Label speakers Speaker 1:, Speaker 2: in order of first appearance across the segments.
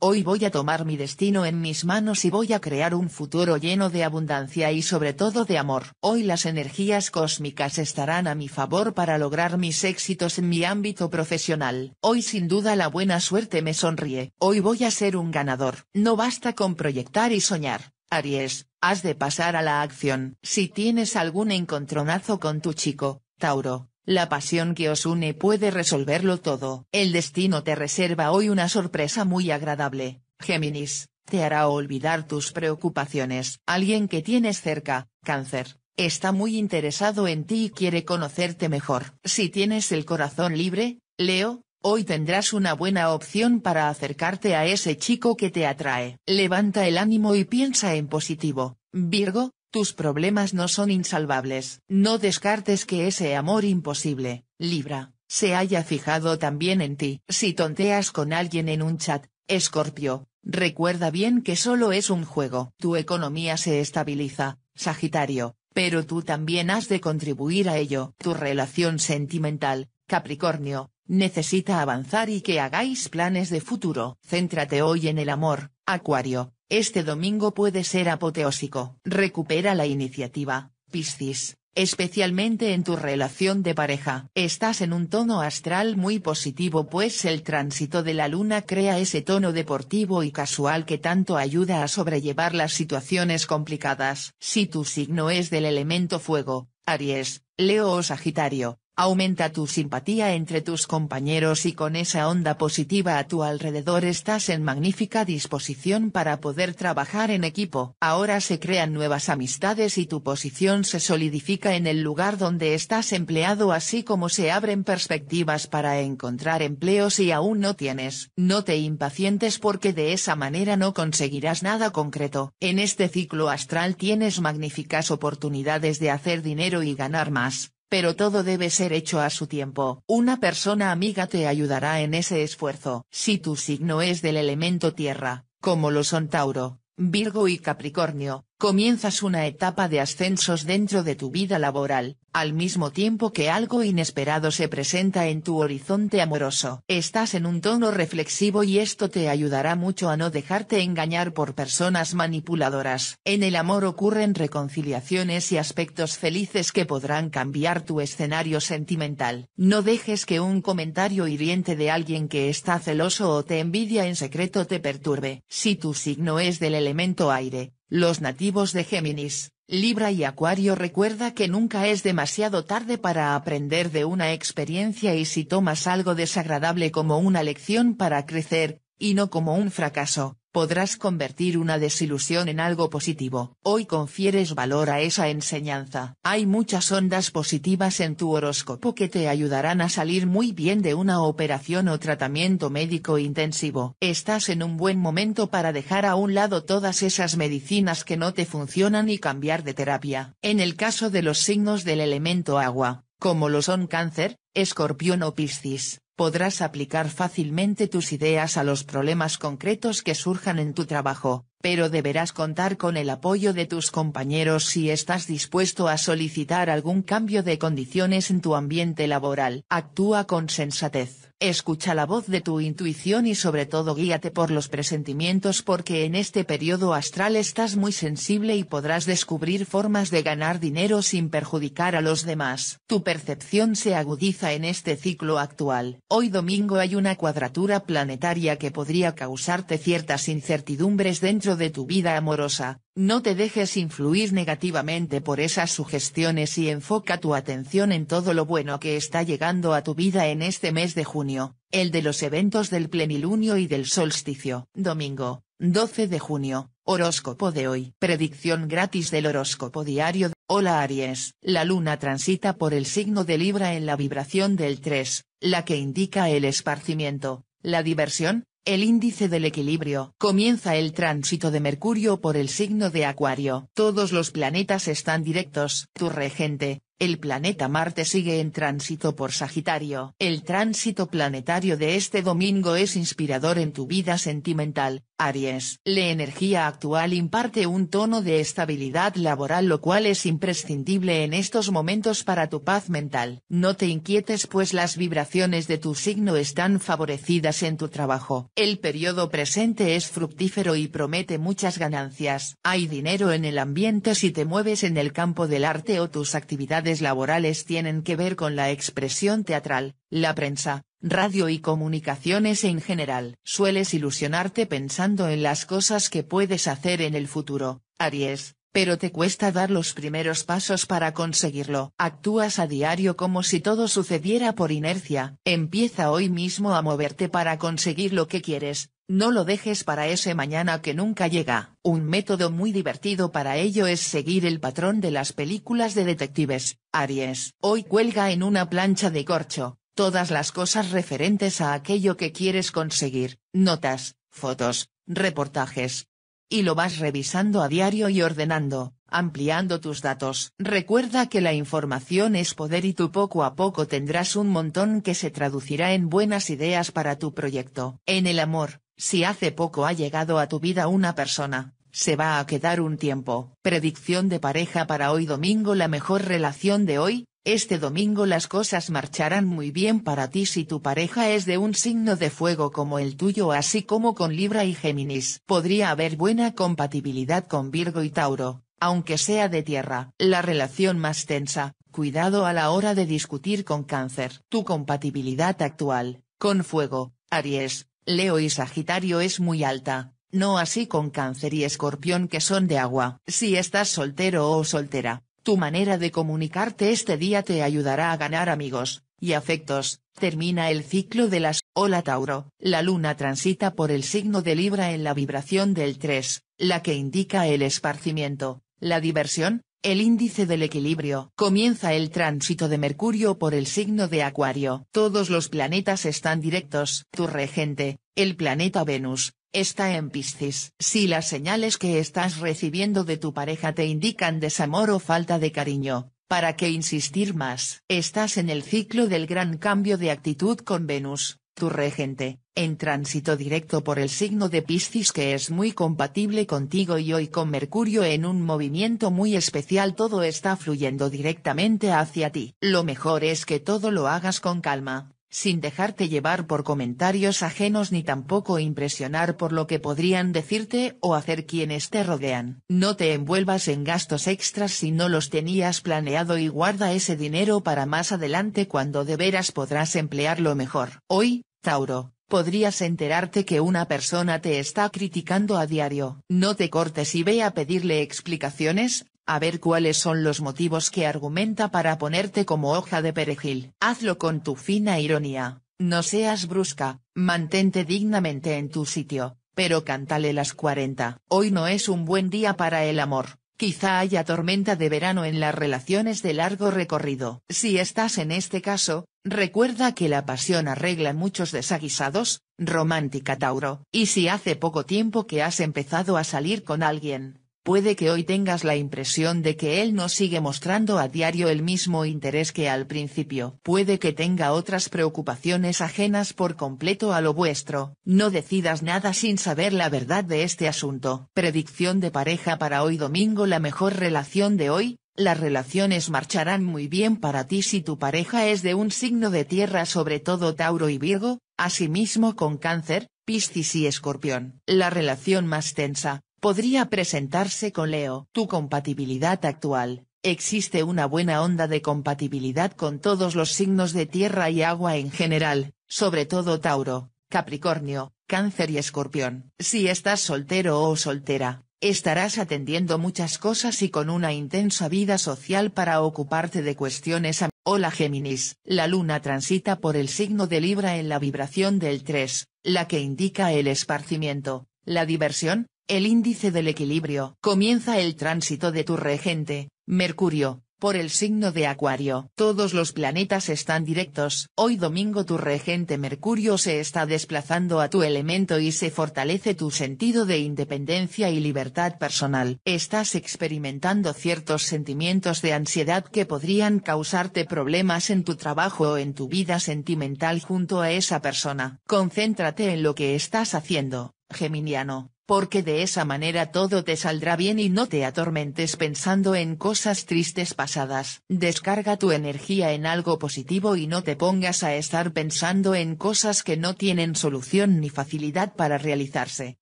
Speaker 1: Hoy voy a tomar mi destino en mis manos y voy a crear un futuro lleno de abundancia y sobre todo de amor. Hoy las energías cósmicas estarán a mi favor para lograr mis éxitos en mi ámbito profesional. Hoy sin duda la buena suerte me sonríe. Hoy voy a ser un ganador. No basta con proyectar y soñar. Aries, has de pasar a la acción. Si tienes algún encontronazo con tu chico, Tauro, la pasión que os une puede resolverlo todo. El destino te reserva hoy una sorpresa muy agradable, Géminis, te hará olvidar tus preocupaciones. Alguien que tienes cerca, cáncer, está muy interesado en ti y quiere conocerte mejor. Si tienes el corazón libre, Leo, hoy tendrás una buena opción para acercarte a ese chico que te atrae. Levanta el ánimo y piensa en positivo. Virgo, tus problemas no son insalvables, no descartes que ese amor imposible, Libra, se haya fijado también en ti. Si tonteas con alguien en un chat, Escorpio, recuerda bien que solo es un juego. Tu economía se estabiliza, Sagitario, pero tú también has de contribuir a ello. Tu relación sentimental, Capricornio, necesita avanzar y que hagáis planes de futuro. Céntrate hoy en el amor, Acuario, este domingo puede ser apoteósico. Recupera la iniciativa, Piscis, especialmente en tu relación de pareja. Estás en un tono astral muy positivo pues el tránsito de la luna crea ese tono deportivo y casual que tanto ayuda a sobrellevar las situaciones complicadas. Si tu signo es del elemento fuego, Aries, Leo o Sagitario, Aumenta tu simpatía entre tus compañeros y con esa onda positiva a tu alrededor estás en magnífica disposición para poder trabajar en equipo. Ahora se crean nuevas amistades y tu posición se solidifica en el lugar donde estás empleado así como se abren perspectivas para encontrar empleos si aún no tienes. No te impacientes porque de esa manera no conseguirás nada concreto. En este ciclo astral tienes magníficas oportunidades de hacer dinero y ganar más pero todo debe ser hecho a su tiempo. Una persona amiga te ayudará en ese esfuerzo. Si tu signo es del elemento tierra, como lo son Tauro, Virgo y Capricornio, comienzas una etapa de ascensos dentro de tu vida laboral, al mismo tiempo que algo inesperado se presenta en tu horizonte amoroso. Estás en un tono reflexivo y esto te ayudará mucho a no dejarte engañar por personas manipuladoras. En el amor ocurren reconciliaciones y aspectos felices que podrán cambiar tu escenario sentimental. No dejes que un comentario hiriente de alguien que está celoso o te envidia en secreto te perturbe. Si tu signo es del elemento aire, los nativos de Géminis, Libra y Acuario recuerda que nunca es demasiado tarde para aprender de una experiencia y si tomas algo desagradable como una lección para crecer, y no como un fracaso, podrás convertir una desilusión en algo positivo. Hoy confieres valor a esa enseñanza. Hay muchas ondas positivas en tu horóscopo que te ayudarán a salir muy bien de una operación o tratamiento médico intensivo. Estás en un buen momento para dejar a un lado todas esas medicinas que no te funcionan y cambiar de terapia. En el caso de los signos del elemento agua, como lo son cáncer, escorpión o piscis, podrás aplicar fácilmente tus ideas a los problemas concretos que surjan en tu trabajo, pero deberás contar con el apoyo de tus compañeros si estás dispuesto a solicitar algún cambio de condiciones en tu ambiente laboral. Actúa con sensatez. Escucha la voz de tu intuición y sobre todo guíate por los presentimientos porque en este periodo astral estás muy sensible y podrás descubrir formas de ganar dinero sin perjudicar a los demás. Tu percepción se agudiza en este ciclo actual. Hoy domingo hay una cuadratura planetaria que podría causarte ciertas incertidumbres dentro de tu vida amorosa, no te dejes influir negativamente por esas sugestiones y enfoca tu atención en todo lo bueno que está llegando a tu vida en este mes de junio, el de los eventos del plenilunio y del solsticio. Domingo, 12 de junio, horóscopo de hoy. Predicción gratis del horóscopo diario. Hola Aries. La luna transita por el signo de Libra en la vibración del 3, la que indica el esparcimiento, la diversión, el índice del equilibrio, comienza el tránsito de Mercurio por el signo de Acuario. Todos los planetas están directos, tu regente, el planeta Marte sigue en tránsito por Sagitario. El tránsito planetario de este domingo es inspirador en tu vida sentimental, Aries. La energía actual imparte un tono de estabilidad laboral lo cual es imprescindible en estos momentos para tu paz mental. No te inquietes pues las vibraciones de tu signo están favorecidas en tu trabajo. El periodo presente es fructífero y promete muchas ganancias. Hay dinero en el ambiente si te mueves en el campo del arte o tus actividades laborales tienen que ver con la expresión teatral, la prensa, radio y comunicaciones en general. Sueles ilusionarte pensando en las cosas que puedes hacer en el futuro, Aries, pero te cuesta dar los primeros pasos para conseguirlo. Actúas a diario como si todo sucediera por inercia. Empieza hoy mismo a moverte para conseguir lo que quieres, no lo dejes para ese mañana que nunca llega. Un método muy divertido para ello es seguir el patrón de las películas de detectives. Aries. Hoy cuelga en una plancha de corcho, todas las cosas referentes a aquello que quieres conseguir, notas, fotos, reportajes. Y lo vas revisando a diario y ordenando, ampliando tus datos. Recuerda que la información es poder y tú poco a poco tendrás un montón que se traducirá en buenas ideas para tu proyecto. En el amor, si hace poco ha llegado a tu vida una persona, se va a quedar un tiempo. Predicción de pareja para hoy domingo La mejor relación de hoy, este domingo las cosas marcharán muy bien para ti si tu pareja es de un signo de fuego como el tuyo así como con Libra y Géminis. Podría haber buena compatibilidad con Virgo y Tauro, aunque sea de tierra. La relación más tensa, cuidado a la hora de discutir con cáncer. Tu compatibilidad actual, con fuego, Aries, Leo y Sagitario es muy alta, no así con Cáncer y Escorpión que son de agua. Si estás soltero o soltera, tu manera de comunicarte este día te ayudará a ganar amigos y afectos. Termina el ciclo de las Hola Tauro. La luna transita por el signo de Libra en la vibración del 3, la que indica el esparcimiento, la diversión, el índice del equilibrio. Comienza el tránsito de Mercurio por el signo de Acuario. Todos los planetas están directos. Tu regente, el planeta Venus, está en Piscis. Si las señales que estás recibiendo de tu pareja te indican desamor o falta de cariño, ¿para qué insistir más? Estás en el ciclo del gran cambio de actitud con Venus, tu regente, en tránsito directo por el signo de Piscis que es muy compatible contigo y hoy con Mercurio en un movimiento muy especial todo está fluyendo directamente hacia ti. Lo mejor es que todo lo hagas con calma, sin dejarte llevar por comentarios ajenos ni tampoco impresionar por lo que podrían decirte o hacer quienes te rodean. No te envuelvas en gastos extras si no los tenías planeado y guarda ese dinero para más adelante cuando de veras podrás emplearlo mejor. Hoy, Tauro, podrías enterarte que una persona te está criticando a diario. No te cortes y ve a pedirle explicaciones, a ver cuáles son los motivos que argumenta para ponerte como hoja de perejil. Hazlo con tu fina ironía, no seas brusca, mantente dignamente en tu sitio, pero cántale las 40. Hoy no es un buen día para el amor. Quizá haya tormenta de verano en las relaciones de largo recorrido. Si estás en este caso, recuerda que la pasión arregla muchos desaguisados, romántica Tauro. Y si hace poco tiempo que has empezado a salir con alguien, Puede que hoy tengas la impresión de que él no sigue mostrando a diario el mismo interés que al principio. Puede que tenga otras preocupaciones ajenas por completo a lo vuestro. No decidas nada sin saber la verdad de este asunto. Predicción de pareja para hoy domingo La mejor relación de hoy, las relaciones marcharán muy bien para ti si tu pareja es de un signo de tierra sobre todo Tauro y Virgo, asimismo con Cáncer, Piscis y Escorpión. La relación más tensa, podría presentarse con Leo. Tu compatibilidad actual. Existe una buena onda de compatibilidad con todos los signos de tierra y agua en general, sobre todo Tauro, Capricornio, Cáncer y Escorpión. Si estás soltero o soltera, estarás atendiendo muchas cosas y con una intensa vida social para ocuparte de cuestiones a Hola Géminis. La luna transita por el signo de Libra en la vibración del 3, la que indica el esparcimiento, la diversión, el índice del equilibrio, comienza el tránsito de tu regente, Mercurio, por el signo de Acuario. Todos los planetas están directos. Hoy domingo tu regente Mercurio se está desplazando a tu elemento y se fortalece tu sentido de independencia y libertad personal. Estás experimentando ciertos sentimientos de ansiedad que podrían causarte problemas en tu trabajo o en tu vida sentimental junto a esa persona. Concéntrate en lo que estás haciendo. Geminiano, porque de esa manera todo te saldrá bien y no te atormentes pensando en cosas tristes pasadas. Descarga tu energía en algo positivo y no te pongas a estar pensando en cosas que no tienen solución ni facilidad para realizarse.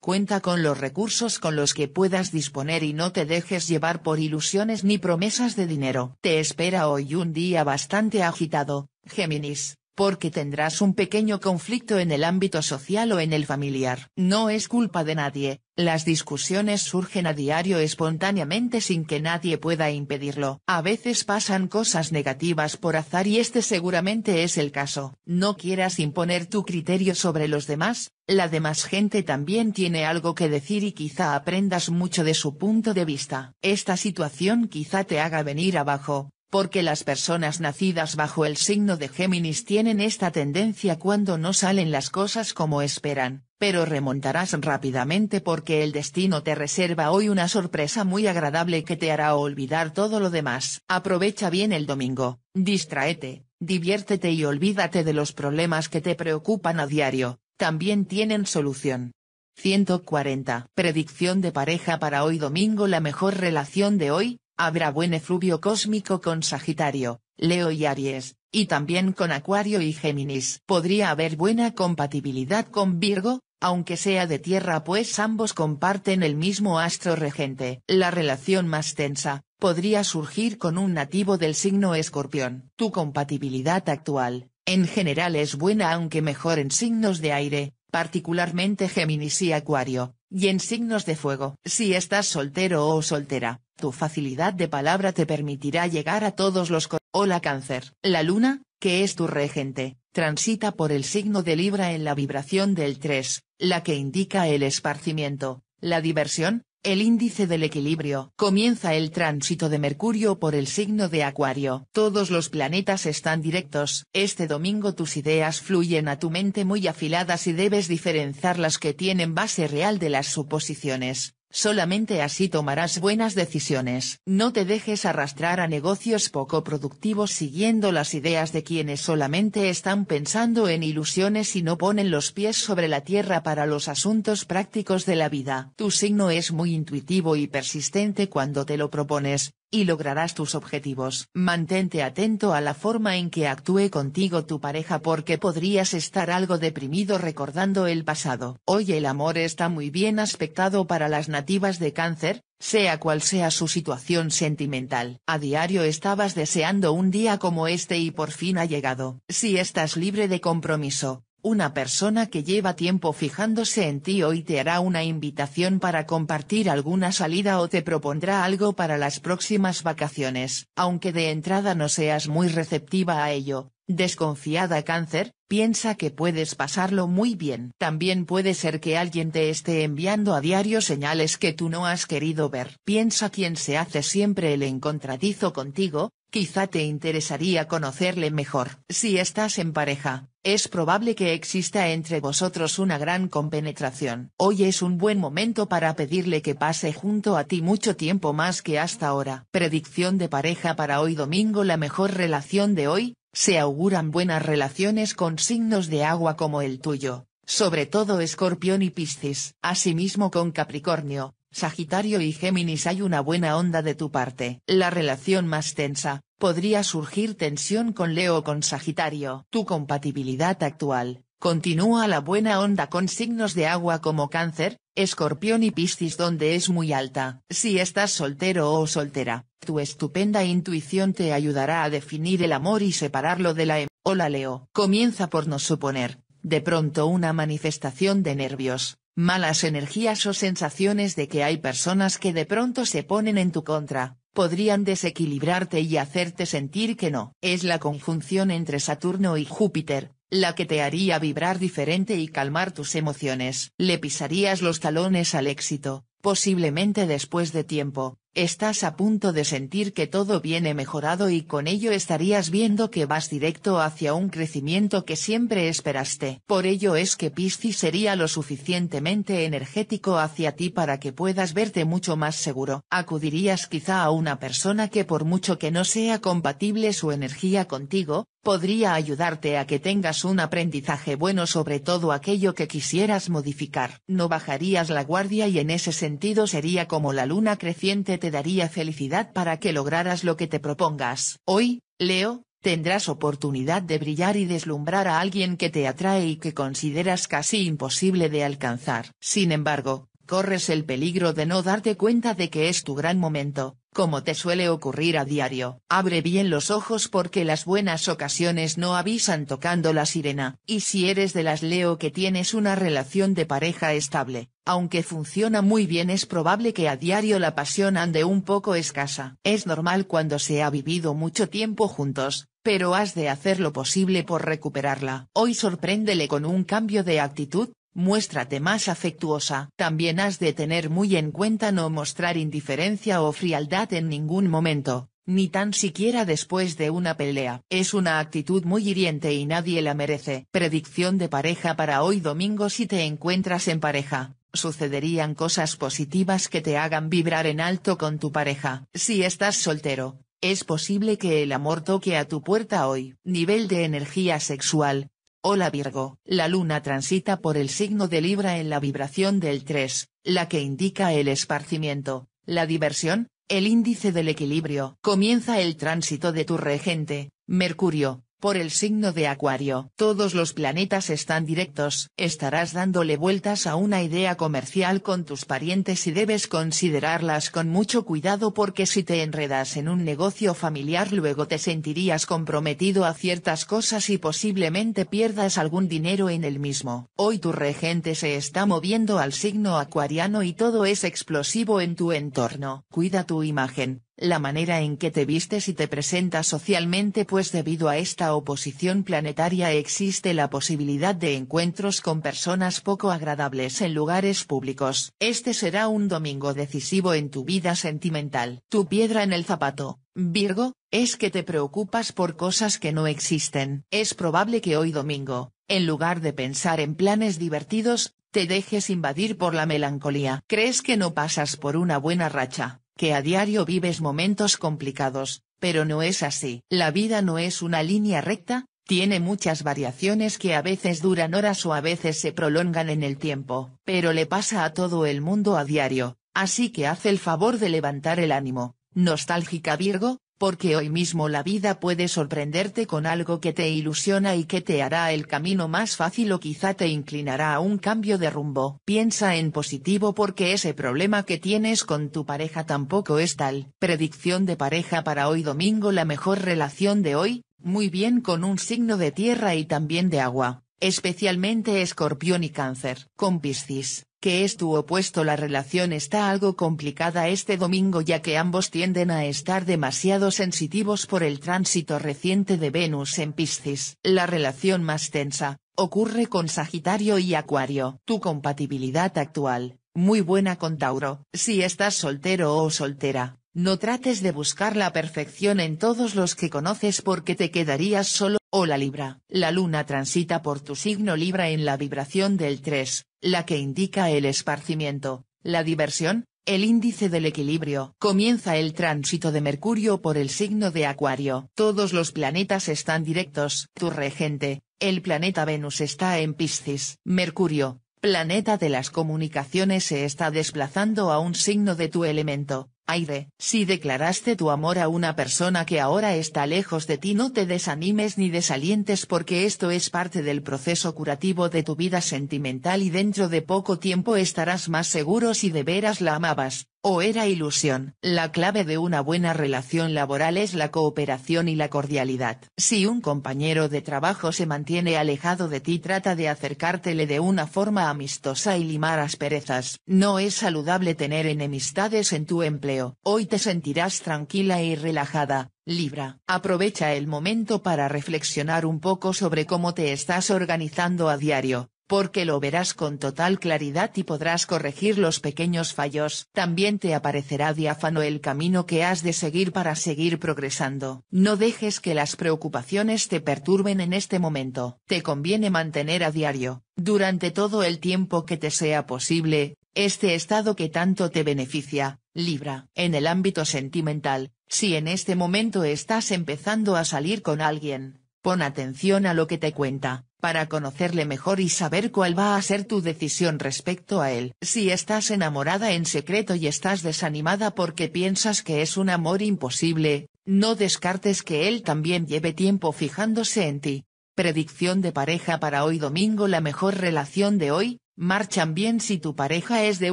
Speaker 1: Cuenta con los recursos con los que puedas disponer y no te dejes llevar por ilusiones ni promesas de dinero. Te espera hoy un día bastante agitado, Géminis porque tendrás un pequeño conflicto en el ámbito social o en el familiar. No es culpa de nadie, las discusiones surgen a diario espontáneamente sin que nadie pueda impedirlo. A veces pasan cosas negativas por azar y este seguramente es el caso. No quieras imponer tu criterio sobre los demás, la demás gente también tiene algo que decir y quizá aprendas mucho de su punto de vista. Esta situación quizá te haga venir abajo, porque las personas nacidas bajo el signo de Géminis tienen esta tendencia cuando no salen las cosas como esperan, pero remontarás rápidamente porque el destino te reserva hoy una sorpresa muy agradable que te hará olvidar todo lo demás. Aprovecha bien el domingo, distraete, diviértete y olvídate de los problemas que te preocupan a diario, también tienen solución. 140. Predicción de pareja para hoy domingo La mejor relación de hoy, Habrá buen efluvio cósmico con Sagitario, Leo y Aries, y también con Acuario y Géminis. Podría haber buena compatibilidad con Virgo, aunque sea de tierra pues ambos comparten el mismo astro regente. La relación más tensa, podría surgir con un nativo del signo escorpión. Tu compatibilidad actual, en general es buena aunque mejor en signos de aire, particularmente Géminis y Acuario, y en signos de fuego. Si estás soltero o soltera, tu facilidad de palabra te permitirá llegar a todos los... la cáncer. La luna, que es tu regente, transita por el signo de Libra en la vibración del 3, la que indica el esparcimiento, la diversión, el índice del equilibrio, comienza el tránsito de Mercurio por el signo de Acuario. Todos los planetas están directos. Este domingo tus ideas fluyen a tu mente muy afiladas y debes diferenciar las que tienen base real de las suposiciones. Solamente así tomarás buenas decisiones. No te dejes arrastrar a negocios poco productivos siguiendo las ideas de quienes solamente están pensando en ilusiones y no ponen los pies sobre la tierra para los asuntos prácticos de la vida. Tu signo es muy intuitivo y persistente cuando te lo propones, y lograrás tus objetivos. Mantente atento a la forma en que actúe contigo tu pareja porque podrías estar algo deprimido recordando el pasado. Hoy el amor está muy bien aspectado para las nativas de cáncer, sea cual sea su situación sentimental. A diario estabas deseando un día como este y por fin ha llegado. Si estás libre de compromiso, una persona que lleva tiempo fijándose en ti hoy te hará una invitación para compartir alguna salida o te propondrá algo para las próximas vacaciones, aunque de entrada no seas muy receptiva a ello. Desconfiada cáncer, piensa que puedes pasarlo muy bien. También puede ser que alguien te esté enviando a diario señales que tú no has querido ver. Piensa quien se hace siempre el encontradizo contigo, quizá te interesaría conocerle mejor. Si estás en pareja, es probable que exista entre vosotros una gran compenetración. Hoy es un buen momento para pedirle que pase junto a ti mucho tiempo más que hasta ahora. Predicción de pareja para hoy domingo La mejor relación de hoy, se auguran buenas relaciones con signos de agua como el tuyo, sobre todo Escorpión y Piscis. Asimismo con Capricornio, Sagitario y Géminis hay una buena onda de tu parte. La relación más tensa, podría surgir tensión con Leo o con Sagitario. Tu compatibilidad actual, continúa la buena onda con signos de agua como Cáncer, Escorpión y Piscis donde es muy alta. Si estás soltero o soltera, tu estupenda intuición te ayudará a definir el amor y separarlo de la em Hola Leo. Comienza por no suponer, de pronto una manifestación de nervios, malas energías o sensaciones de que hay personas que de pronto se ponen en tu contra, podrían desequilibrarte y hacerte sentir que no. Es la conjunción entre Saturno y Júpiter, la que te haría vibrar diferente y calmar tus emociones. Le pisarías los talones al éxito, posiblemente después de tiempo, estás a punto de sentir que todo viene mejorado y con ello estarías viendo que vas directo hacia un crecimiento que siempre esperaste. Por ello es que Piscis sería lo suficientemente energético hacia ti para que puedas verte mucho más seguro. Acudirías quizá a una persona que por mucho que no sea compatible su energía contigo, podría ayudarte a que tengas un aprendizaje bueno sobre todo aquello que quisieras modificar. No bajarías la guardia y en ese sentido sería como la luna creciente te daría felicidad para que lograras lo que te propongas. Hoy, Leo, tendrás oportunidad de brillar y deslumbrar a alguien que te atrae y que consideras casi imposible de alcanzar. Sin embargo, corres el peligro de no darte cuenta de que es tu gran momento, como te suele ocurrir a diario, abre bien los ojos porque las buenas ocasiones no avisan tocando la sirena, y si eres de las Leo que tienes una relación de pareja estable, aunque funciona muy bien es probable que a diario la pasión ande un poco escasa. Es normal cuando se ha vivido mucho tiempo juntos, pero has de hacer lo posible por recuperarla. Hoy sorpréndele con un cambio de actitud, muéstrate más afectuosa. También has de tener muy en cuenta no mostrar indiferencia o frialdad en ningún momento, ni tan siquiera después de una pelea. Es una actitud muy hiriente y nadie la merece. Predicción de pareja para hoy domingo si te encuentras en pareja. Sucederían cosas positivas que te hagan vibrar en alto con tu pareja. Si estás soltero, es posible que el amor toque a tu puerta hoy. Nivel de energía sexual, Hola Virgo, la luna transita por el signo de Libra en la vibración del 3, la que indica el esparcimiento, la diversión, el índice del equilibrio. Comienza el tránsito de tu regente, Mercurio, por el signo de Acuario, todos los planetas están directos, estarás dándole vueltas a una idea comercial con tus parientes y debes considerarlas con mucho cuidado porque si te enredas en un negocio familiar luego te sentirías comprometido a ciertas cosas y posiblemente pierdas algún dinero en el mismo. Hoy tu regente se está moviendo al signo acuariano y todo es explosivo en tu entorno. Cuida tu imagen, la manera en que te vistes y te presentas socialmente pues debido a esta oposición planetaria existe la posibilidad de encuentros con personas poco agradables en lugares públicos. Este será un domingo decisivo en tu vida sentimental. Tu piedra en el zapato, Virgo, es que te preocupas por cosas que no existen. Es probable que hoy domingo, en lugar de pensar en planes divertidos, te dejes invadir por la melancolía. Crees que no pasas por una buena racha que a diario vives momentos complicados, pero no es así. La vida no es una línea recta, tiene muchas variaciones que a veces duran horas o a veces se prolongan en el tiempo, pero le pasa a todo el mundo a diario, así que haz el favor de levantar el ánimo. Nostálgica Virgo, porque hoy mismo la vida puede sorprenderte con algo que te ilusiona y que te hará el camino más fácil o quizá te inclinará a un cambio de rumbo. Piensa en positivo porque ese problema que tienes con tu pareja tampoco es tal. Predicción de pareja para hoy domingo La mejor relación de hoy, muy bien con un signo de tierra y también de agua, especialmente escorpión y cáncer. Con Piscis, que es tu opuesto. La relación está algo complicada este domingo ya que ambos tienden a estar demasiado sensitivos por el tránsito reciente de Venus en Piscis. La relación más tensa, ocurre con Sagitario y Acuario. Tu compatibilidad actual, muy buena con Tauro. Si estás soltero o soltera, no trates de buscar la perfección en todos los que conoces porque te quedarías solo. Hola Libra, la luna transita por tu signo Libra en la vibración del 3, la que indica el esparcimiento, la diversión, el índice del equilibrio. Comienza el tránsito de Mercurio por el signo de Acuario. Todos los planetas están directos. Tu regente, el planeta Venus está en Piscis. Mercurio, planeta de las comunicaciones se está desplazando a un signo de tu elemento, Aire, si declaraste tu amor a una persona que ahora está lejos de ti no te desanimes ni desalientes porque esto es parte del proceso curativo de tu vida sentimental y dentro de poco tiempo estarás más seguro si de veras la amabas, o era ilusión. La clave de una buena relación laboral es la cooperación y la cordialidad. Si un compañero de trabajo se mantiene alejado de ti trata de acercártele de una forma amistosa y limar asperezas. No es saludable tener enemistades en tu empleo. Hoy te sentirás tranquila y relajada, Libra. Aprovecha el momento para reflexionar un poco sobre cómo te estás organizando a diario porque lo verás con total claridad y podrás corregir los pequeños fallos. También te aparecerá diáfano el camino que has de seguir para seguir progresando. No dejes que las preocupaciones te perturben en este momento. Te conviene mantener a diario, durante todo el tiempo que te sea posible, este estado que tanto te beneficia, Libra. En el ámbito sentimental, si en este momento estás empezando a salir con alguien, Pon atención a lo que te cuenta, para conocerle mejor y saber cuál va a ser tu decisión respecto a él. Si estás enamorada en secreto y estás desanimada porque piensas que es un amor imposible, no descartes que él también lleve tiempo fijándose en ti. Predicción de pareja para hoy domingo La mejor relación de hoy, marchan bien si tu pareja es de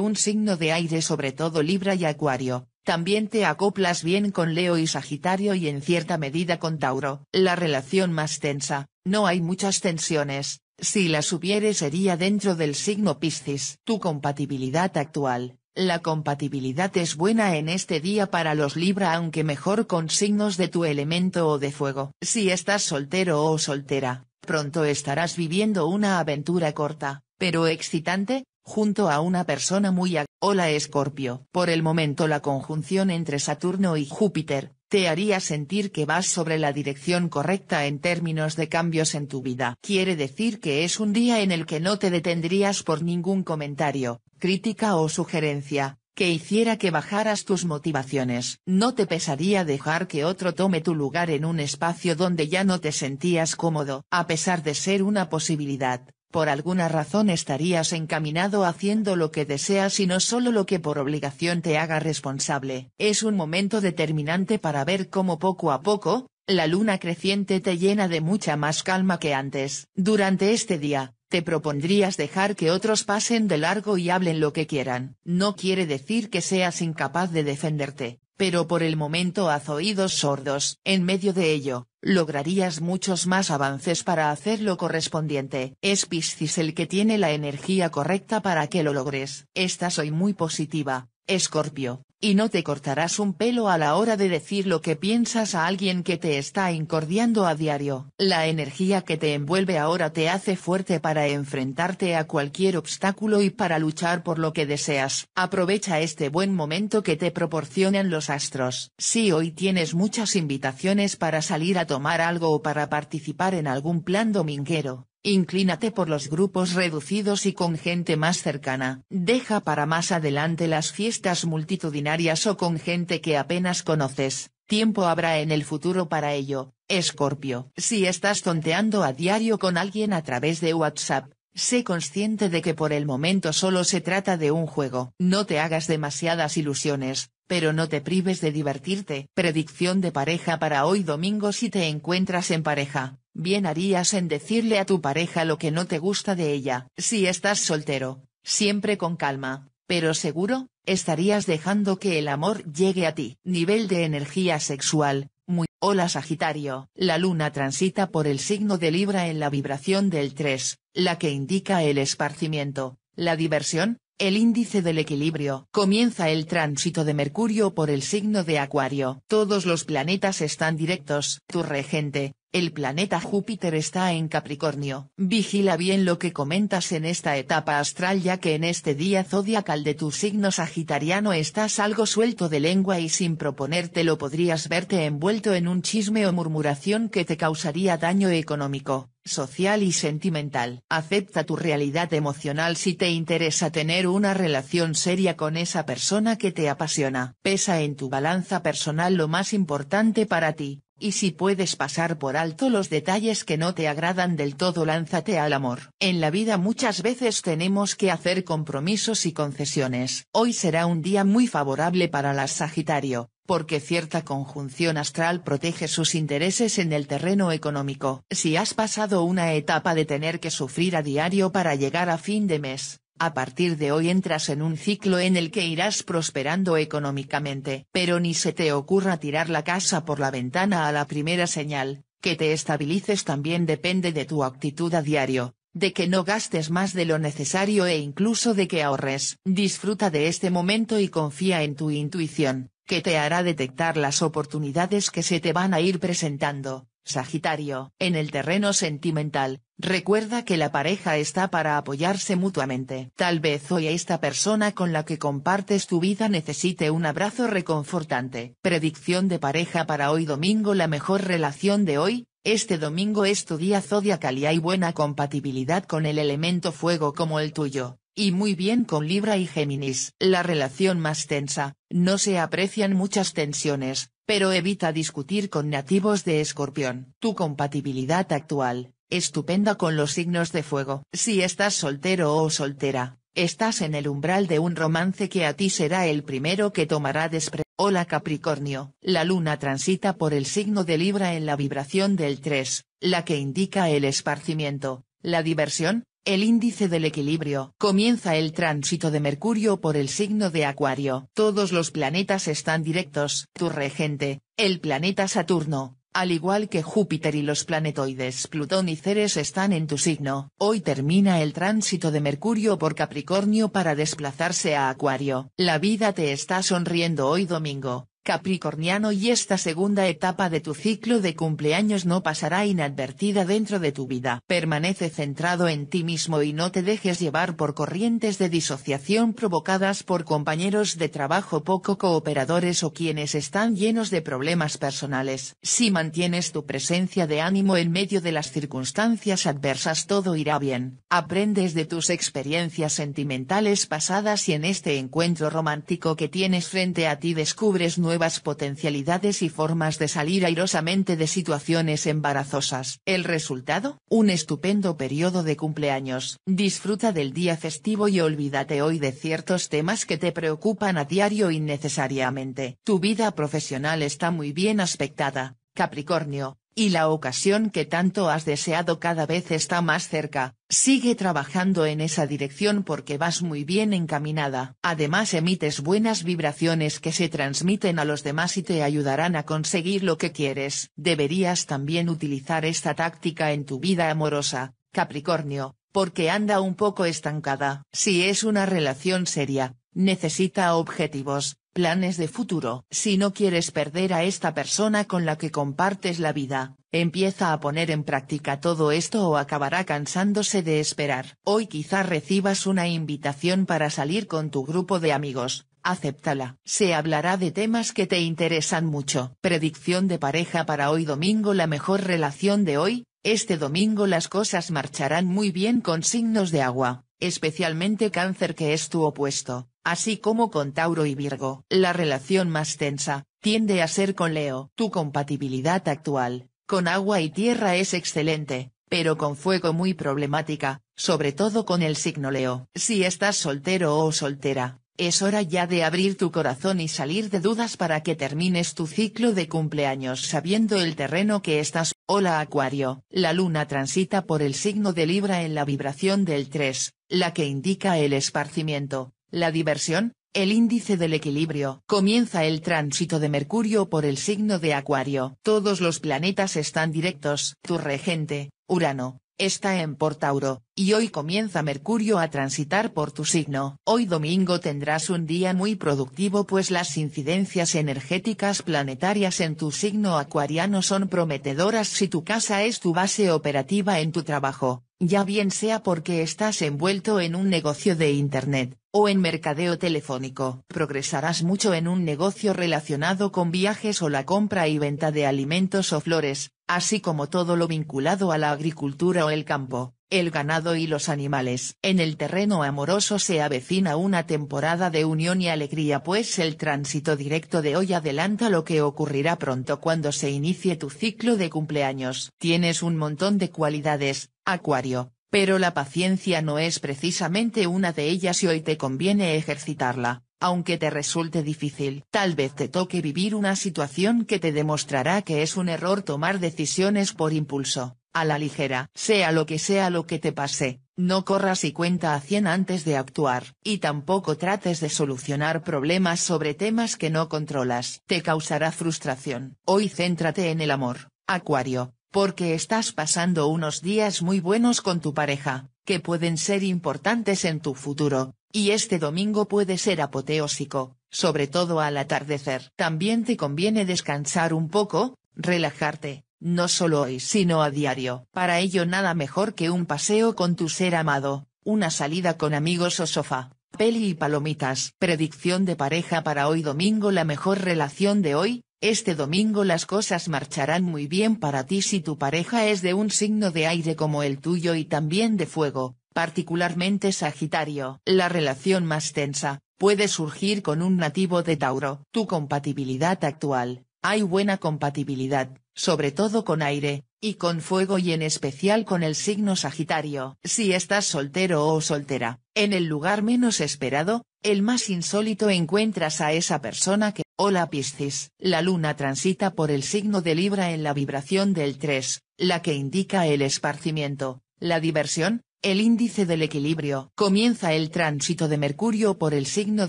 Speaker 1: un signo de aire sobre todo Libra y Acuario, también te acoplas bien con Leo y Sagitario y en cierta medida con Tauro. La relación más tensa, no hay muchas tensiones, si las hubiere sería dentro del signo Piscis. Tu compatibilidad actual. La compatibilidad es buena en este día para los Libra aunque mejor con signos de tu elemento o de fuego. Si estás soltero o soltera, pronto estarás viviendo una aventura corta, pero excitante, junto a una persona muy Hola Escorpio. Por el momento la conjunción entre Saturno y Júpiter, te haría sentir que vas sobre la dirección correcta en términos de cambios en tu vida. Quiere decir que es un día en el que no te detendrías por ningún comentario, crítica o sugerencia, que hiciera que bajaras tus motivaciones. No te pesaría dejar que otro tome tu lugar en un espacio donde ya no te sentías cómodo. A pesar de ser una posibilidad, por alguna razón estarías encaminado haciendo lo que deseas y no solo lo que por obligación te haga responsable. Es un momento determinante para ver cómo poco a poco, la luna creciente te llena de mucha más calma que antes. Durante este día, te propondrías dejar que otros pasen de largo y hablen lo que quieran. No quiere decir que seas incapaz de defenderte, pero por el momento haz oídos sordos. En medio de ello, lograrías muchos más avances para hacer lo correspondiente. Es Piscis el que tiene la energía correcta para que lo logres. Esta soy muy positiva, Escorpio, y no te cortarás un pelo a la hora de decir lo que piensas a alguien que te está incordiando a diario. La energía que te envuelve ahora te hace fuerte para enfrentarte a cualquier obstáculo y para luchar por lo que deseas. Aprovecha este buen momento que te proporcionan los astros. Si hoy tienes muchas invitaciones para salir a tomar algo o para participar en algún plan dominguero, Inclínate por los grupos reducidos y con gente más cercana. Deja para más adelante las fiestas multitudinarias o con gente que apenas conoces. Tiempo habrá en el futuro para ello, Escorpio. Si estás tonteando a diario con alguien a través de WhatsApp, sé consciente de que por el momento solo se trata de un juego. No te hagas demasiadas ilusiones, pero no te prives de divertirte. Predicción de pareja para hoy domingo si te encuentras en pareja. Bien harías en decirle a tu pareja lo que no te gusta de ella. Si estás soltero, siempre con calma, pero seguro, estarías dejando que el amor llegue a ti. Nivel de energía sexual, muy. Hola Sagitario. La luna transita por el signo de Libra en la vibración del 3, la que indica el esparcimiento, la diversión, el índice del equilibrio. Comienza el tránsito de Mercurio por el signo de Acuario. Todos los planetas están directos. Tu regente, el planeta Júpiter está en Capricornio. Vigila bien lo que comentas en esta etapa astral ya que en este día zodiacal de tu signo sagitariano estás algo suelto de lengua y sin proponértelo podrías verte envuelto en un chisme o murmuración que te causaría daño económico, social y sentimental. Acepta tu realidad emocional si te interesa tener una relación seria con esa persona que te apasiona. Pesa en tu balanza personal lo más importante para ti y si puedes pasar por alto los detalles que no te agradan del todo, lánzate al amor. En la vida muchas veces tenemos que hacer compromisos y concesiones. Hoy será un día muy favorable para las Sagitario, porque cierta conjunción astral protege sus intereses en el terreno económico. Si has pasado una etapa de tener que sufrir a diario para llegar a fin de mes, a partir de hoy entras en un ciclo en el que irás prosperando económicamente, pero ni se te ocurra tirar la casa por la ventana a la primera señal, que te estabilices también depende de tu actitud a diario, de que no gastes más de lo necesario e incluso de que ahorres. Disfruta de este momento y confía en tu intuición, que te hará detectar las oportunidades que se te van a ir presentando. Sagitario. En el terreno sentimental, Recuerda que la pareja está para apoyarse mutuamente. Tal vez hoy esta persona con la que compartes tu vida necesite un abrazo reconfortante. Predicción de pareja para hoy domingo La mejor relación de hoy, este domingo es tu día zodiacal y hay buena compatibilidad con el elemento fuego como el tuyo, y muy bien con Libra y Géminis. La relación más tensa, no se aprecian muchas tensiones, pero evita discutir con nativos de Escorpión. Tu compatibilidad actual estupenda con los signos de fuego. Si estás soltero o soltera, estás en el umbral de un romance que a ti será el primero que tomará despre. Hola Capricornio, la luna transita por el signo de Libra en la vibración del 3, la que indica el esparcimiento, la diversión, el índice del equilibrio. Comienza el tránsito de Mercurio por el signo de Acuario. Todos los planetas están directos. Tu regente, el planeta Saturno, al igual que Júpiter y los planetoides Plutón y Ceres están en tu signo, hoy termina el tránsito de Mercurio por Capricornio para desplazarse a Acuario. La vida te está sonriendo hoy domingo, Capricorniano y esta segunda etapa de tu ciclo de cumpleaños no pasará inadvertida dentro de tu vida. Permanece centrado en ti mismo y no te dejes llevar por corrientes de disociación provocadas por compañeros de trabajo poco cooperadores o quienes están llenos de problemas personales. Si mantienes tu presencia de ánimo en medio de las circunstancias adversas todo irá bien. Aprendes de tus experiencias sentimentales pasadas y en este encuentro romántico que tienes frente a ti descubres nuevas potencialidades y formas de salir airosamente de situaciones embarazosas. El resultado, un estupendo periodo de cumpleaños. Disfruta del día festivo y olvídate hoy de ciertos temas que te preocupan a diario innecesariamente. Tu vida profesional está muy bien aspectada, Capricornio, y la ocasión que tanto has deseado cada vez está más cerca, sigue trabajando en esa dirección porque vas muy bien encaminada. Además emites buenas vibraciones que se transmiten a los demás y te ayudarán a conseguir lo que quieres. Deberías también utilizar esta táctica en tu vida amorosa, Capricornio, porque anda un poco estancada. Si es una relación seria, necesita objetivos, planes de futuro. Si no quieres perder a esta persona con la que compartes la vida, empieza a poner en práctica todo esto o acabará cansándose de esperar. Hoy quizá recibas una invitación para salir con tu grupo de amigos, acéptala. Se hablará de temas que te interesan mucho. Predicción de pareja para hoy domingo La mejor relación de hoy, este domingo las cosas marcharán muy bien con signos de agua especialmente cáncer que es tu opuesto, así como con Tauro y Virgo. La relación más tensa, tiende a ser con Leo. Tu compatibilidad actual, con agua y tierra es excelente, pero con fuego muy problemática, sobre todo con el signo Leo. Si estás soltero o soltera, es hora ya de abrir tu corazón y salir de dudas para que termines tu ciclo de cumpleaños sabiendo el terreno que estás. Hola Acuario. La luna transita por el signo de Libra en la vibración del 3, la que indica el esparcimiento, la diversión, el índice del equilibrio. Comienza el tránsito de Mercurio por el signo de Acuario. Todos los planetas están directos. Tu regente, Urano, está en Portauro, y hoy comienza Mercurio a transitar por tu signo. Hoy domingo tendrás un día muy productivo pues las incidencias energéticas planetarias en tu signo acuariano son prometedoras si tu casa es tu base operativa en tu trabajo ya bien sea porque estás envuelto en un negocio de Internet, o en mercadeo telefónico. Progresarás mucho en un negocio relacionado con viajes o la compra y venta de alimentos o flores, así como todo lo vinculado a la agricultura o el campo, el ganado y los animales. En el terreno amoroso se avecina una temporada de unión y alegría pues el tránsito directo de hoy adelanta lo que ocurrirá pronto cuando se inicie tu ciclo de cumpleaños. Tienes un montón de cualidades, Acuario, pero la paciencia no es precisamente una de ellas y hoy te conviene ejercitarla, aunque te resulte difícil. Tal vez te toque vivir una situación que te demostrará que es un error tomar decisiones por impulso, a la ligera. Sea lo que sea lo que te pase, no corras y cuenta a 100 antes de actuar. Y tampoco trates de solucionar problemas sobre temas que no controlas. Te causará frustración. Hoy céntrate en el amor, Acuario porque estás pasando unos días muy buenos con tu pareja, que pueden ser importantes en tu futuro, y este domingo puede ser apoteósico, sobre todo al atardecer. También te conviene descansar un poco, relajarte, no solo hoy sino a diario. Para ello nada mejor que un paseo con tu ser amado, una salida con amigos o sofá, peli y palomitas. Predicción de pareja para hoy domingo La mejor relación de hoy, este domingo las cosas marcharán muy bien para ti si tu pareja es de un signo de aire como el tuyo y también de fuego, particularmente Sagitario. La relación más tensa, puede surgir con un nativo de Tauro. Tu compatibilidad actual, hay buena compatibilidad, sobre todo con aire, y con fuego y en especial con el signo Sagitario. Si estás soltero o soltera, en el lugar menos esperado, el más insólito encuentras a esa persona que, hola Piscis, la luna transita por el signo de Libra en la vibración del 3, la que indica el esparcimiento, la diversión, el índice del equilibrio. Comienza el tránsito de Mercurio por el signo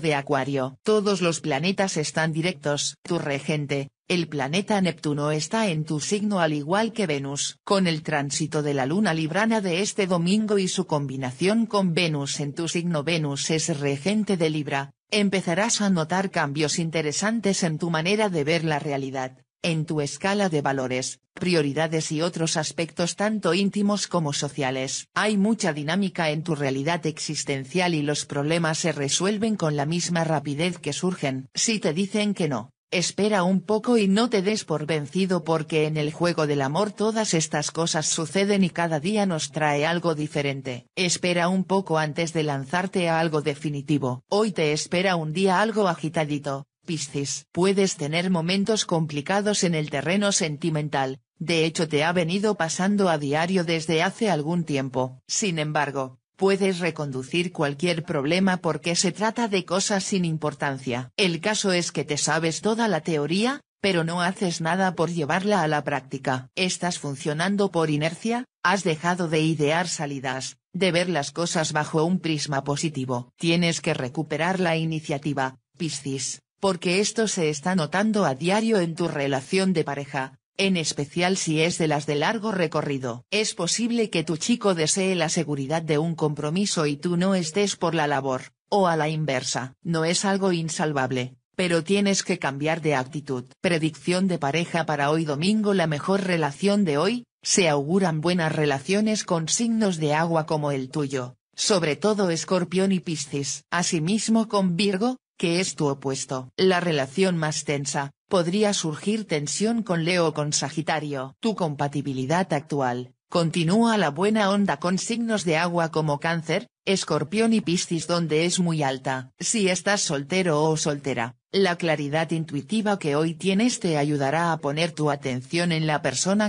Speaker 1: de Acuario. Todos los planetas están directos. Tu regente, el planeta Neptuno está en tu signo al igual que Venus. Con el tránsito de la luna librana de este domingo y su combinación con Venus en tu signo Venus es regente de Libra, empezarás a notar cambios interesantes en tu manera de ver la realidad, en tu escala de valores, prioridades y otros aspectos tanto íntimos como sociales. Hay mucha dinámica en tu realidad existencial y los problemas se resuelven con la misma rapidez que surgen. Si te dicen que no, Espera un poco y no te des por vencido porque en el juego del amor todas estas cosas suceden y cada día nos trae algo diferente. Espera un poco antes de lanzarte a algo definitivo. Hoy te espera un día algo agitadito, Piscis. Puedes tener momentos complicados en el terreno sentimental, de hecho te ha venido pasando a diario desde hace algún tiempo. Sin embargo, puedes reconducir cualquier problema porque se trata de cosas sin importancia. El caso es que te sabes toda la teoría, pero no haces nada por llevarla a la práctica. Estás funcionando por inercia, has dejado de idear salidas, de ver las cosas bajo un prisma positivo. Tienes que recuperar la iniciativa, Piscis, porque esto se está notando a diario en tu relación de pareja, en especial si es de las de largo recorrido. Es posible que tu chico desee la seguridad de un compromiso y tú no estés por la labor, o a la inversa. No es algo insalvable, pero tienes que cambiar de actitud. Predicción de pareja para hoy domingo La mejor relación de hoy, se auguran buenas relaciones con signos de agua como el tuyo, sobre todo escorpión y piscis. Asimismo con Virgo, que es tu opuesto. La relación más tensa, podría surgir tensión con Leo con Sagitario. Tu compatibilidad actual, continúa la buena onda con signos de agua como Cáncer, Escorpión y Piscis donde es muy alta. Si estás soltero o soltera, la claridad intuitiva que hoy tienes te ayudará a poner tu atención en la persona